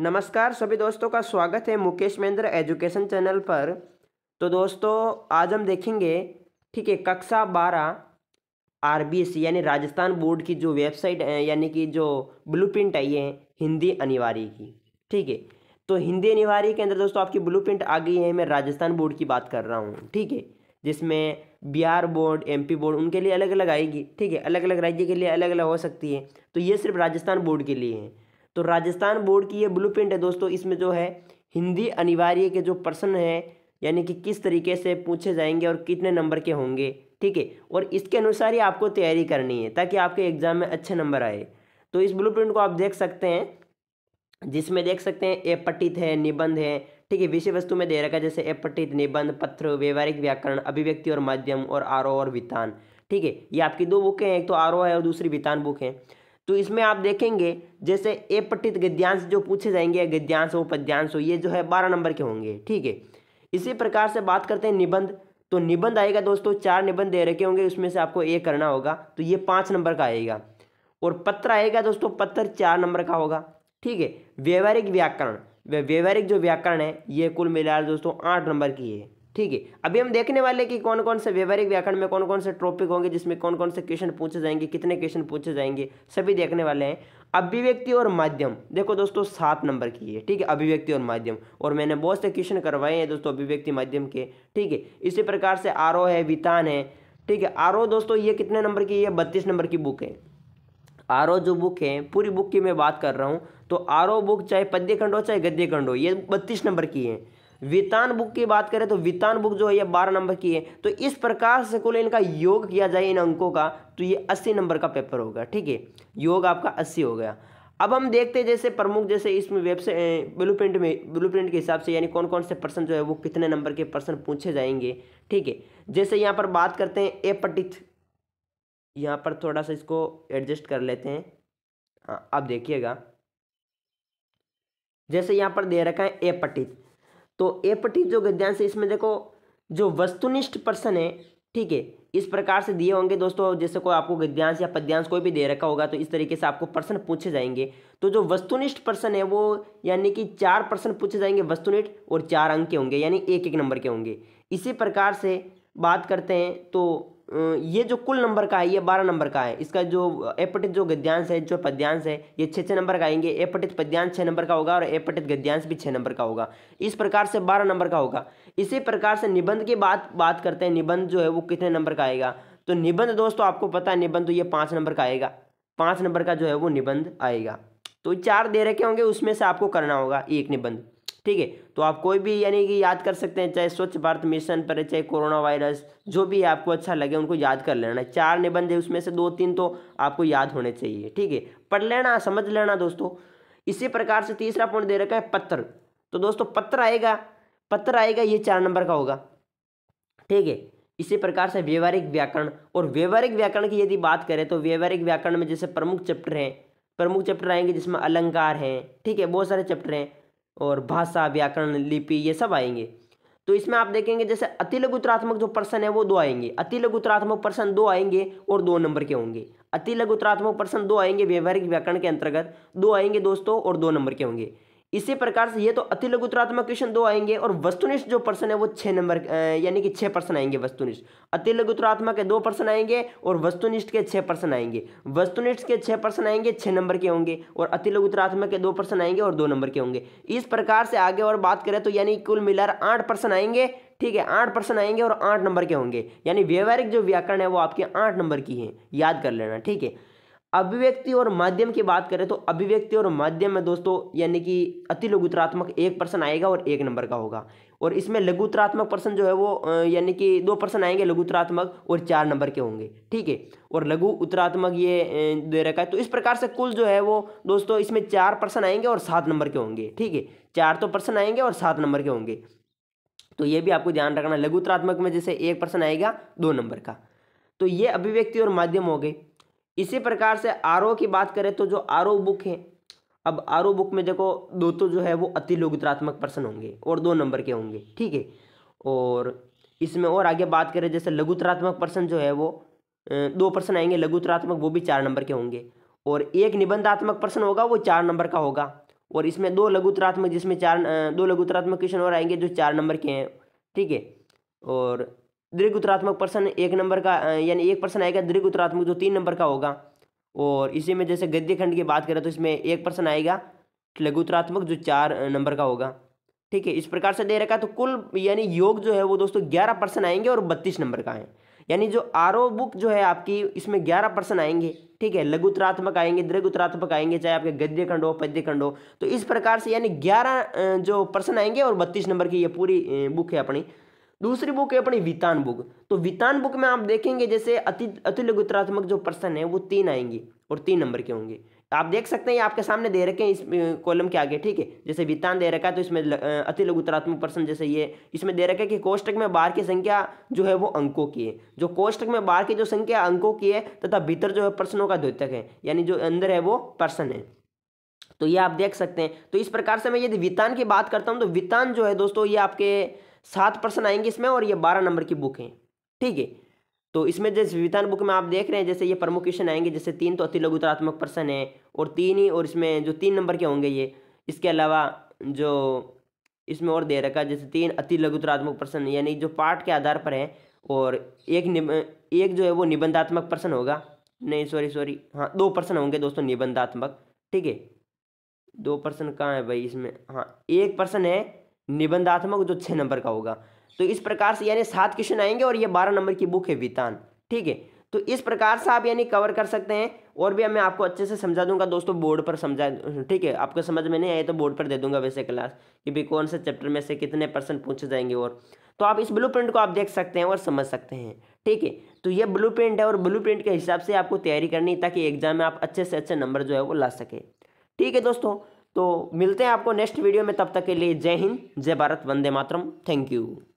नमस्कार सभी दोस्तों का स्वागत है मुकेश महेंद्र एजुकेशन चैनल पर तो दोस्तों आज हम देखेंगे ठीक है कक्षा बारह आरबीएससी यानी राजस्थान बोर्ड की जो वेबसाइट है यानी कि जो ब्लूप्रिंट आई है हिंदी अनिवार्य की ठीक है तो हिंदी अनिवार्य के अंदर दोस्तों आपकी प्रिंट आ गई है मैं राजस्थान बोर्ड की बात कर रहा हूँ ठीक है जिसमें बिहार बोर्ड एमपी बोर्ड उनके लिए अलग अलग आएगी ठीक है अलग अलग राज्य के लिए अलग अलग हो सकती है तो ये सिर्फ राजस्थान बोर्ड के लिए है तो राजस्थान बोर्ड की ये ब्लू है दोस्तों इसमें जो है हिंदी अनिवार्य के जो प्रश्न हैं यानी कि किस तरीके से पूछे जाएंगे और कितने नंबर के होंगे ठीक है और इसके अनुसार ही आपको तैयारी करनी है ताकि आपके एग्जाम में अच्छे नंबर आए तो इस ब्लू को आप देख सकते हैं जिसमें देख सकते हैं ए पटित है निबंध है ठीक है विषय वस्तु में दे रखा है जैसे ए पटित निबंध पत्र व्यवहारिक व्याकरण अभिव्यक्ति और माध्यम और आरोह और वितान ठीक है ये आपकी दो बुकें हैं एक तो आरोह है और दूसरी वितान बुक है तो इसमें आप देखेंगे जैसे ए पट्टित गद्यांश जो पूछे जाएंगे गद्यांश हो पद्यांश हो ये जो है बारह नंबर के होंगे ठीक है इसी प्रकार से बात करते हैं निबंध तो निबंध आएगा दोस्तों चार निबंध दे रखे होंगे उसमें से आपको ए करना होगा तो ये पाँच नंबर का आएगा और पत्र आएगा दोस्तों पत्र चार नंबर का होगा ठीक है व्यवहारिक व्याकरण व्यवहारिक जो व्याकरण है ये कुल मिला दोस्तों आठ नंबर की है ठीक है अभी हम देखने वाले कि कौन कौन से व्यवहारिक व्याकरण में कौन कौन से टॉपिक होंगे जिसमें कौन कौन से क्वेश्चन पूछे जाएंगे कितने क्वेश्चन पूछे जाएंगे सभी देखने वाले हैं अभिव्यक्ति और माध्यम देखो दोस्तों सात नंबर की है ठीक है अभिव्यक्ति और माध्यम और मैंने बहुत से क्वेश्चन करवाए हैं दोस्तों अभिव्यक्ति माध्यम के ठीक है इसी प्रकार से आरोह है वितान है ठीक है आरोह दोस्तों ये कितने नंबर की है बत्तीस नंबर की बुक है आरो जो बुक है पूरी बुक की मैं बात कर रहा हूँ तो आरो बुक चाहे पद्य खंड हो चाहे गद्य खंड हो ये बत्तीस नंबर की है वितान बुक की बात करें तो वितान बुक जो है ये बारह नंबर की है तो इस प्रकार से कुल इनका योग किया जाए इन अंकों का तो ये अस्सी नंबर का पेपर होगा ठीक है योग आपका अस्सी हो गया अब हम देखते हैं जैसे प्रमुख जैसे इसमें वेबसाइट ब्लू प्रिंट में ब्लू प्रिंट के हिसाब से यानी कौन कौन से पर्सन जो है वो कितने नंबर के पर्सन पूछे जाएंगे ठीक है जैसे यहाँ पर बात करते हैं ए पटित यहाँ पर थोड़ा सा इसको एडजस्ट कर लेते हैं हाँ आप देखिएगा जैसे यहाँ पर दे रखा है ए पटित तो ए पटी जो गद्यांश है इसमें देखो जो वस्तुनिष्ठ पर्सन है ठीक है इस प्रकार से दिए होंगे दोस्तों जैसे कोई आपको गद्यांश या पद्यांश कोई भी दे रखा होगा तो इस तरीके से आपको प्रश्न पूछे जाएंगे तो जो वस्तुनिष्ठ प्रश्न है वो यानी कि चार प्रश्न पूछे जाएंगे वस्तुनिष्ठ और चार अंक के होंगे यानी एक एक नंबर के होंगे इसी प्रकार से बात करते हैं तो ये जो कुल नंबर का है ये बारह नंबर का है इसका जो एपटित जो गद्यांश है जो पद्यांश है ये छः छः नंबर का आएंगे एपटित पद्यांश छः नंबर का होगा और एपटित गद्यांश भी छः नंबर का होगा इस प्रकार से बारह नंबर का होगा इसी प्रकार से निबंध की बात बात करते हैं निबंध जो है वो कितने नंबर का आएगा तो निबंध दोस्तों आपको पता है निबंध तो ये पाँच नंबर का आएगा पाँच नंबर का जो है वो निबंध आएगा तो चार दे रखे होंगे उसमें से आपको करना होगा एक निबंध ठीक है तो आप कोई भी यानी कि याद कर सकते हैं चाहे स्वच्छ भारत मिशन पर चाहे कोरोना वायरस जो भी आपको अच्छा लगे उनको याद कर लेना चार निबंध है उसमें से दो तीन तो आपको याद होने चाहिए ठीक है पढ़ लेना समझ लेना दोस्तों इसी प्रकार से तीसरा पॉइंट दे रखा है पत्र तो दोस्तों पत्र आएगा पत्र आएगा ये चार नंबर का होगा ठीक है इसी प्रकार से व्यवहारिक व्याकरण और व्यवहारिक व्याकरण की यदि बात करें तो व्यवहारिक व्याकरण में जैसे प्रमुख चैप्टर हैं प्रमुख चैप्टर आएंगे जिसमें अलंकार हैं ठीक है बहुत सारे चैप्टर हैं और भाषा व्याकरण लिपि ये सब आएंगे तो इसमें आप देखेंगे जैसे अति लघुत्रात्मक जो पर्सन है वो दो आएंगे अति लघुत्रात्मक पर्सन दो आएंगे और दो नंबर के होंगे अति लघुत्रात्मक पर्सन दो आएंगे व्यवहारिक व्याकरण के अंतर्गत दो आएंगे दोस्तों और दो नंबर के होंगे इसी प्रकार से ये तो अति लघुतरात्मक क्वेश्चन दो आएंगे और वस्तुनिष्ठ जो पर्सन है वो छः नंबर यानी कि छः पर्सन आएंगे वस्तुनिष्ठ अति लघुतरात्मक के दो पर्सन आएंगे और वस्तुनिष्ठ के छः पर्सन आएंगे वस्तुनिष्ठ के छः पर्सन आएंगे छः नंबर के होंगे और अति लघुतरात्मक के दो पर्सन आएंगे और दो नंबर के होंगे इस प्रकार से आगे और बात करें तो यानी कुल मिलाकर आठ पर्सन आएंगे ठीक है आठ पर्सन आएंगे और आठ नंबर के होंगे यानी व्यवहारिक जो व्याकरण है वो आपके आठ नंबर की है याद कर लेना ठीक है अभिव्यक्ति और माध्यम की बात करें तो अभिव्यक्ति और माध्यम में दोस्तों यानी कि अति लघुतरात्मक एक पर्सन आएगा और एक नंबर का होगा और इसमें लघुतरात्मक पर्सन जो है वो यानी कि दो पर्सन आएंगे लघुतरात्मक और चार नंबर के होंगे ठीक है और लघु उत्तरात्मक ये दे रखा है तो इस प्रकार से कुल जो है वो दोस्तों इसमें चार पर्सन आएंगे और सात नंबर के होंगे ठीक है चार तो पर्सन आएंगे और सात नंबर के होंगे तो ये भी आपको ध्यान रखना लघुतरात्मक में जैसे एक पर्सन आएगा दो नंबर का तो ये अभिव्यक्ति और माध्यम हो गई इसी प्रकार से आर की बात करें तो जो आर बुक है अब आर बुक में देखो दो तो जो है वो अति लघुतरात्मक प्रश्न होंगे और दो नंबर के होंगे ठीक है और इसमें और आगे बात करें जैसे लघुतरात्मक प्रश्न जो है वो दो प्रश्न आएंगे लघुतरात्मक वो भी चार नंबर के होंगे और एक निबंधात्मक प्रश्न होगा वो चार नंबर का होगा और इसमें दो लघुतरात्मक जिसमें चार दो लघुतरात्मक क्वेश्चन और आएंगे जो चार नंबर के हैं ठीक है और दीर्घ उत्तरात्मक प्रश्न एक नंबर का यानी एक प्रश्न आएगा दीर्घ उत्तरात्मक जो तीन नंबर का होगा और इसी में जैसे गद्य खंड की बात करें तो इसमें एक प्रश्न आएगा लघु उत्तरात्मक जो चार नंबर का होगा ठीक है इस प्रकार से दे रखा है तो कुल यानी योग जो है वो दोस्तों ग्यारह पर्सन आएंगे और बत्तीस नंबर का है यानी जो आर बुक जो है आपकी इसमें ग्यारह पर्सन आएंगे ठीक है लघु उत्तरात्मक आएंगे दीर्घ उत्तरात्मक आएंगे चाहे आपके गद्य खंड हो पद्य खंड हो तो इस प्रकार से यानी ग्यारह जो पर्सन आएंगे और बत्तीस नंबर की ये पूरी बुक है अपनी दूसरी बुक है अपनी वितान बुक तो वितान बुक में आप देखेंगे जैसे अति अति लघुतरात्मक जो प्रश्न है वो तीन आएंगे और तीन नंबर के होंगे तो आप देख सकते हैं ये आपके सामने दे रखे हैं इस कॉलम के आगे ठीक है जैसे वितान दे रखा है तो इसमें अति लघुतरात्मक प्रश्न जैसे ये इसमें दे रखा है कि कोष्टक में बाहर की संख्या जो है वो अंकों की है जो कोष्टक में बाहर की जो संख्या अंकों की है तथा भीतर जो है प्रश्नों का द्वितक है यानी जो अंदर है वो प्रश्न है तो ये आप देख सकते हैं तो इस प्रकार से मैं यदि वितान की बात करता हूँ तो वितान जो है दोस्तों ये आपके सात पर्सन आएंगे इसमें और ये बारह नंबर की बुक है ठीक है तो इसमें जैसे विधान बुक में आप देख रहे हैं जैसे ये प्रमुख क्वेश्चन आएंगे जैसे तीन तो अति लघुतरात्मक पर्सन है और तीन ही और इसमें जो तीन नंबर के होंगे ये इसके अलावा जो इसमें और दे रखा जैसे तीन अति लघुतरात्मक पर्सन यानी जो पाठ के आधार पर है और एक निब एक जो है वो निबंधात्मक पर्सन होगा नहीं सॉरी सॉरी हाँ दो पर्सन होंगे दोस्तों निबंधात्मक ठीक है दो पर्सन कहाँ है भाई इसमें हाँ एक पर्सन है निबंधात्मक जो छः नंबर का होगा तो इस प्रकार से यानी सात क्वेश्चन आएंगे और ये बारह नंबर की बुक है वितान ठीक है तो इस प्रकार से आप यानी कवर कर सकते हैं और भी मैं आपको अच्छे से समझा दूंगा दोस्तों बोर्ड पर समझा ठीक है आपको समझ में नहीं आए तो बोर्ड पर दे दूंगा वैसे क्लास कि भाई कौन से चैप्टर में से कितने परसेंट पूछे जाएंगे और तो आप इस ब्लू को आप देख सकते हैं और समझ सकते हैं ठीक है तो ये ब्लू है और ब्लू के हिसाब से आपको तैयारी करनी ताकि एग्जाम में आप अच्छे से अच्छे नंबर जो है वो ला सके ठीक है दोस्तों तो मिलते हैं आपको नेक्स्ट वीडियो में तब तक के लिए जय हिंद जय भारत वंदे मातरम थैंक यू